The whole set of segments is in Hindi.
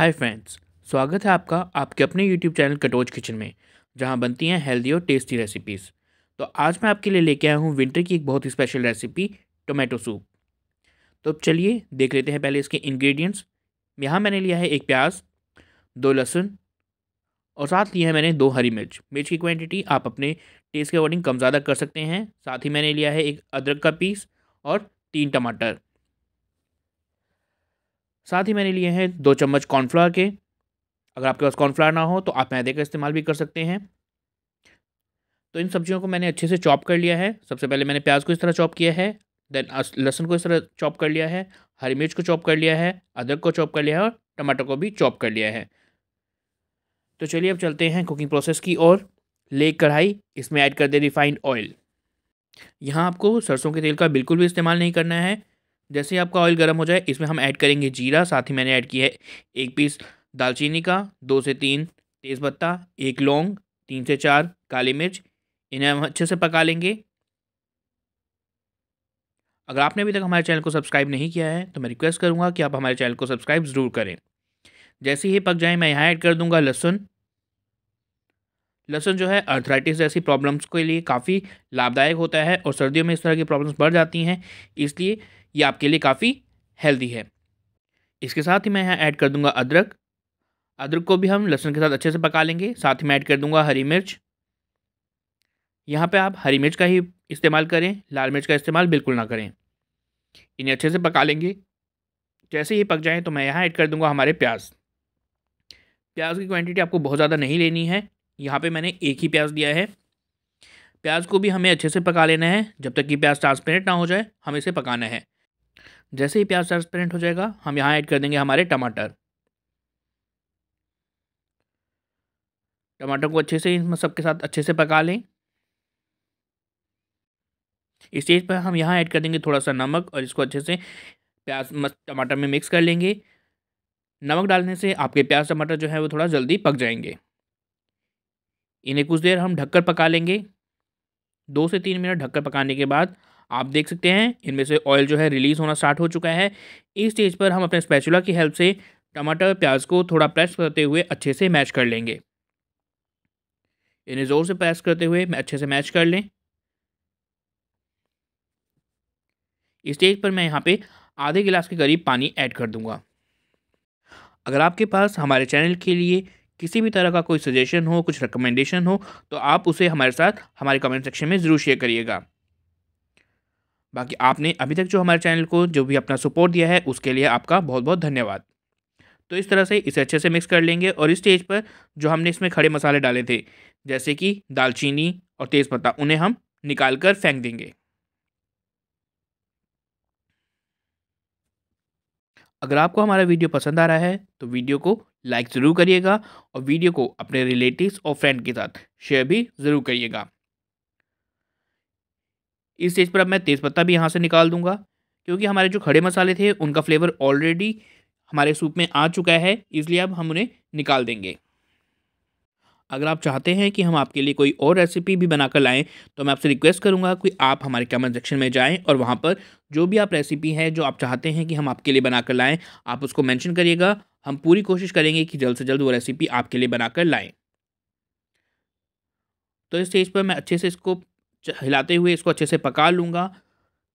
हाय फ्रेंड्स स्वागत है आपका आपके अपने यूट्यूब चैनल कटोज किचन में जहां बनती हैं हेल्दी और टेस्टी रेसिपीज़ तो आज मैं आपके लिए लेके आया हूं विंटर की एक बहुत ही स्पेशल रेसिपी टोमेटो सूप तो चलिए देख लेते हैं पहले इसके इंग्रेडिएंट्स यहाँ मैंने लिया है एक प्याज दो लहसुन और साथ लिया है मैंने दो हरी मिर्च मिर्च की क्वान्टिटी आप अपने टेस्ट के अकॉर्डिंग कम ज़्यादा कर सकते हैं साथ ही मैंने लिया है एक अदरक का पीस और तीन टमाटर साथ ही मैंने लिए हैं दो चम्मच कॉर्नफ्लावर के अगर आपके पास कॉर्नफ्लावर ना हो तो आप मैदे का इस्तेमाल भी कर सकते हैं तो इन सब्जियों को मैंने अच्छे से चॉप कर लिया है सबसे पहले मैंने प्याज को इस तरह चॉप किया है देन लहसुन को इस तरह चॉप कर लिया है हरी मिर्च को चॉप कर लिया है अदरक को चॉप कर लिया है और टमाटर को भी चॉप कर लिया है तो चलिए अब चलते हैं कुकिंग प्रोसेस की ओर ले कढ़ाई इसमें ऐड कर दे रिफाइंड ऑयल यहाँ आपको सरसों के तेल का बिल्कुल भी इस्तेमाल नहीं करना है जैसे ही आपका ऑयल गर्म हो जाए इसमें हम ऐड करेंगे जीरा साथ ही मैंने ऐड किया है एक पीस दालचीनी का दो से तीन तेज़पत्ता एक लौंग तीन से चार काली मिर्च इन्हें हम अच्छे से पका लेंगे अगर आपने अभी तक हमारे चैनल को सब्सक्राइब नहीं किया है तो मैं रिक्वेस्ट करूँगा कि आप हमारे चैनल को सब्सक्राइब ज़रूर करें जैसे ही पक जाए मैं यहाँ ऐड कर दूँगा लहसुन लहसुन जो है अर्थराइटिस जैसी प्रॉब्लम्स के लिए काफ़ी लाभदायक होता है और सर्दियों में इस तरह की प्रॉब्लम्स बढ़ जाती हैं इसलिए ये आपके लिए काफ़ी हेल्दी है इसके साथ ही मैं यहाँ ऐड कर दूंगा अदरक अदरक को भी हम लहसुन के साथ अच्छे से पका लेंगे साथ ही मैं ऐड कर दूंगा हरी मिर्च यहाँ पे आप हरी मिर्च का ही इस्तेमाल करें लाल मिर्च का इस्तेमाल बिल्कुल ना करें इन्हें अच्छे से पका लेंगे जैसे ही पक जाएँ तो मैं यहाँ ऐड कर दूँगा हमारे प्याज प्याज की क्वान्टिटी आपको बहुत ज़्यादा नहीं लेनी है यहाँ पर मैंने एक ही प्याज दिया है प्याज को भी हमें अच्छे से पका लेना है जब तक कि प्याज ट्रांसपेरेंट ना हो जाए हमें इसे पकाना है जैसे ही प्याज ट्रांसपेरेंट हो जाएगा हम यहाँ ऐड कर देंगे हमारे टमाटर टमाटर को अच्छे से इन सबके साथ अच्छे से पका लें इस स्टेज पर हम यहाँ ऐड कर देंगे थोड़ा सा नमक और इसको अच्छे से प्याज टमाटर में मिक्स कर लेंगे नमक डालने से आपके प्याज टमाटर जो है वो थोड़ा जल्दी पक जाएंगे इन्हें कुछ देर हम ढककर पका लेंगे दो से तीन मिनट ढककर पकाने के बाद आप देख सकते हैं इनमें से ऑयल जो है रिलीज़ होना स्टार्ट हो चुका है इस स्टेज पर हम अपने स्पैचुला की हेल्प से टमाटर प्याज को थोड़ा प्रेस करते हुए अच्छे से मैच कर लेंगे इन्हें ज़ोर से प्रेस करते हुए अच्छे से मैच कर लें इस स्टेज पर मैं यहाँ पे आधे गिलास के करीब पानी ऐड कर दूंगा अगर आपके पास हमारे चैनल के लिए किसी भी तरह का कोई सजेशन हो कुछ रिकमेंडेशन हो तो आप उसे हमारे साथ हमारे कमेंट सेक्शन में ज़रूर शेयर करिएगा बाकी आपने अभी तक जो हमारे चैनल को जो भी अपना सपोर्ट दिया है उसके लिए आपका बहुत बहुत धन्यवाद तो इस तरह से इसे अच्छे से मिक्स कर लेंगे और इस स्टेज पर जो हमने इसमें खड़े मसाले डाले थे जैसे कि दालचीनी और तेज़पत्ता उन्हें हम निकाल कर फेंक देंगे अगर आपको हमारा वीडियो पसंद आ रहा है तो वीडियो को लाइक ज़रूर करिएगा और वीडियो को अपने रिलेटिव्स और फ्रेंड के साथ शेयर भी ज़रूर करिएगा इस स्टेज पर अब मैं तेज़पत्ता भी यहाँ से निकाल दूंगा क्योंकि हमारे जो खड़े मसाले थे उनका फ्लेवर ऑलरेडी हमारे सूप में आ चुका है इसलिए अब हम उन्हें निकाल देंगे अगर आप चाहते हैं कि हम आपके लिए कोई और रेसिपी भी बनाकर लाएं तो मैं आपसे रिक्वेस्ट करूंगा कि आप हमारे कमेंट सेक्शन में जाएं और वहां पर जो भी आप रेसिपी है जो आप चाहते हैं कि हम आपके लिए बनाकर लाएं आप उसको मेंशन करिएगा हम पूरी कोशिश करेंगे कि जल्द से जल्द वो रेसिपी आपके लिए बनाकर लाएँ तो इस स्टेज पर मैं अच्छे से इसको हिलाते हुए इसको अच्छे से पका लूँगा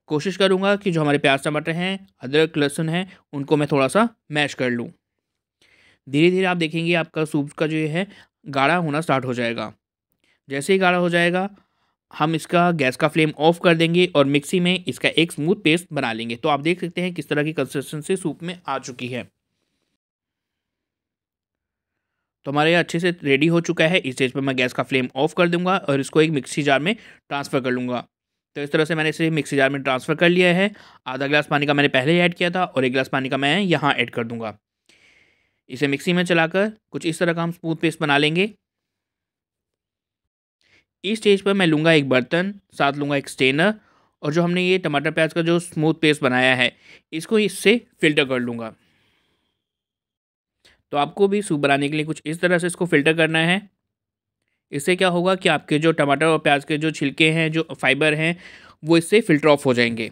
कोशिश करूँगा कि जो हमारे प्याज टमाटर हैं अदरक लहसुन हैं उनको मैं थोड़ा सा मैश कर लूँ धीरे धीरे आप देखेंगे आपका सूप का जो है गाढ़ा होना स्टार्ट हो जाएगा जैसे ही गाढ़ा हो जाएगा हम इसका गैस का फ्लेम ऑफ कर देंगे और मिक्सी में इसका एक स्मूथ पेस्ट बना लेंगे तो आप देख सकते हैं किस तरह की कंसिस्टेंसी सूप में आ चुकी है तो हमारे यहाँ अच्छे से रेडी हो चुका है इस स्टेज पर मैं गैस का फ्लेम ऑफ कर दूंगा और इसको एक मिक्सी जार में ट्रांसफ़र कर लूँगा तो इस तरह से मैंने इसे मिक्सी जार में ट्रांसफ़र कर लिया है आधा गिलास पानी का मैंने पहले ही ऐड किया था और एक गिलास पानी का मैं यहाँ ऐड कर दूँगा इसे मिक्सी में चलाकर कुछ इस तरह का हम स्मूथ पेस्ट बना लेंगे इस स्टेज पर मैं लूँगा एक बर्तन साथ लूँगा एक स्टेनर और जो हमने ये टमाटर प्याज का जो स्मूथ पेस्ट बनाया है इसको इससे फ़िल्टर कर लूँगा तो आपको भी सूप बनाने के लिए कुछ इस तरह से इसको फिल्टर करना है इससे क्या होगा कि आपके जो टमाटर और प्याज के जो छिलके हैं जो फाइबर हैं वो इससे फिल्टर ऑफ हो जाएंगे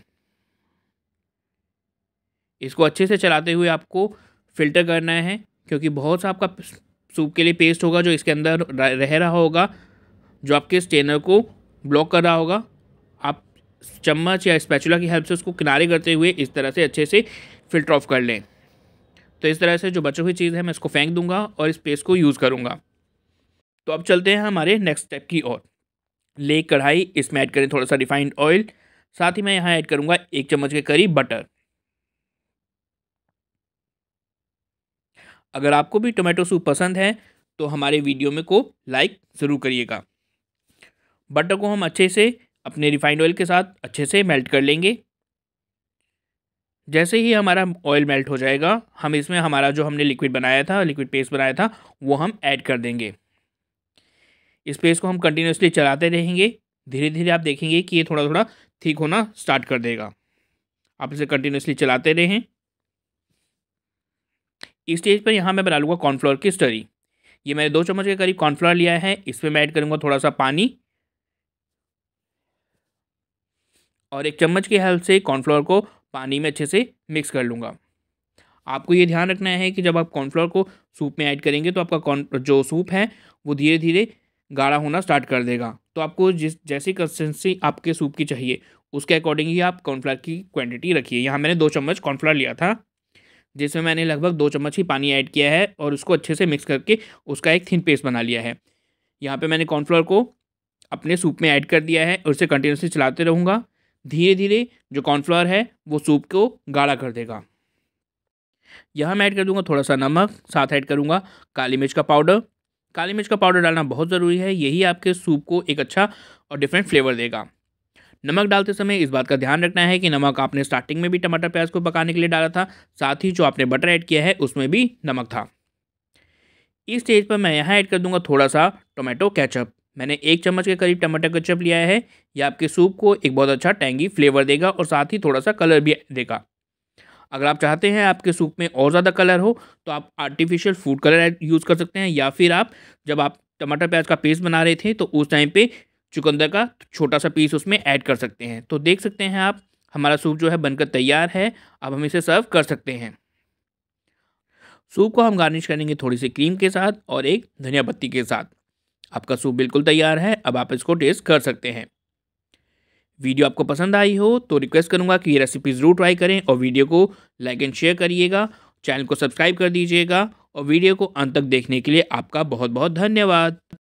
इसको अच्छे से चलाते हुए आपको फिल्टर करना है क्योंकि बहुत सा आपका सूप के लिए पेस्ट होगा जो इसके अंदर रह रहा होगा जो आपके स्टेनर को ब्लॉक कर रहा होगा आप चम्मच या स्पैचुला की हेल्प से उसको किनारे करते हुए इस तरह से अच्छे से फिल्टर ऑफ कर लें तो इस तरह से जो बची हुई चीज़ है मैं इसको फेंक दूंगा और इस पेस्ट को यूज़ करूँगा तो अब चलते हैं हमारे नेक्स्ट स्टेप की ओर ले कढ़ाई इसमें ऐड करें थोड़ा सा रिफाइंड ऑयल साथ ही मैं यहाँ ऐड करूँगा एक चम्मच के करीब बटर अगर आपको भी टोमेटो सूप पसंद है तो हमारे वीडियो में को लाइक ज़रूर करिएगा बटर को हम अच्छे से अपने रिफाइंड ऑयल के साथ अच्छे से मेल्ट कर लेंगे जैसे ही हमारा ऑयल मेल्ट हो जाएगा हम इसमें हमारा जो हमने लिक्विड बनाया था लिक्विड पेस्ट बनाया था वो हम ऐड कर देंगे इस पेस्ट को हम कंटिन्यूसली चलाते रहेंगे धीरे धीरे आप देखेंगे कि ये थोड़ा थोड़ा ठीक होना स्टार्ट कर देगा आप इसे कंटिन्यूसली चलाते रहें इस स्टेज पर यहाँ मैं बना लूँगा कॉर्नफ्लोर की स्टरी ये मैंने दो चम्मच के करीब कॉर्नफ्लोर लिया है इसमें मैं ऐड करूँगा थोड़ा सा पानी और एक चम्मच की हेल्प से कॉर्नफ्लोर को पानी में अच्छे से मिक्स कर लूँगा आपको ये ध्यान रखना है कि जब आप कॉर्नफ्लोर को सूप में ऐड करेंगे तो आपका कॉर्न जो सूप है वो धीरे धीरे गाढ़ा होना स्टार्ट कर देगा तो आपको जिस जैसी कंसिस्टेंसी आपके सूप की चाहिए उसके अकॉर्डिंग ही आप कॉर्नफ्लोर की क्वांटिटी रखिए यहाँ मैंने दो चम्मच कॉर्नफ्लोर लिया था जिसमें मैंने लगभग दो चम्मच ही पानी ऐड किया है और उसको अच्छे से मिक्स करके उसका एक थिन पेस्ट बना लिया है यहाँ पर मैंने कॉर्नफ्लोर को अपने सूप में ऐड कर दिया है और उसे कंटिन्यूसली चलाते रहूँगा धीरे धीरे जो कॉर्नफ्लावर है वो सूप को गाढ़ा कर देगा यहाँ मैं ऐड कर दूंगा थोड़ा सा नमक साथ ऐड करूँगा काली मिर्च का पाउडर काली मिर्च का पाउडर डालना बहुत ज़रूरी है यही आपके सूप को एक अच्छा और डिफरेंट फ्लेवर देगा नमक डालते समय इस बात का ध्यान रखना है कि नमक आपने स्टार्टिंग में भी टमाटर प्याज को पकाने के लिए डाला था साथ ही जो आपने बटर ऐड किया है उसमें भी नमक था इस स्टेज पर मैं यहाँ ऐड कर दूंगा थोड़ा सा टोमेटो कैचअप मैंने एक चम्मच के करीब टमाटर कचप लिया है यह आपके सूप को एक बहुत अच्छा टैंगी फ्लेवर देगा और साथ ही थोड़ा सा कलर भी देगा अगर आप चाहते हैं आपके सूप में और ज़्यादा कलर हो तो आप आर्टिफिशियल फूड कलर यूज़ कर सकते हैं या फिर आप जब आप टमाटर प्याज का पेस्ट बना रहे थे तो उस टाइम पे चुकंदर का छोटा सा पीस उसमें ऐड कर सकते हैं तो देख सकते हैं आप हमारा सूप जो है बनकर तैयार है अब हम इसे सर्व कर सकते हैं सूप को हम गार्निश करेंगे थोड़ी सी क्रीम के साथ और एक धनिया पत्ती के साथ आपका सूप बिल्कुल तैयार है अब आप इसको टेस्ट कर सकते हैं वीडियो आपको पसंद आई हो तो रिक्वेस्ट करूंगा कि ये रेसिपी ज़रूर ट्राई करें और वीडियो को लाइक एंड शेयर करिएगा चैनल को सब्सक्राइब कर दीजिएगा और वीडियो को अंत तक देखने के लिए आपका बहुत बहुत धन्यवाद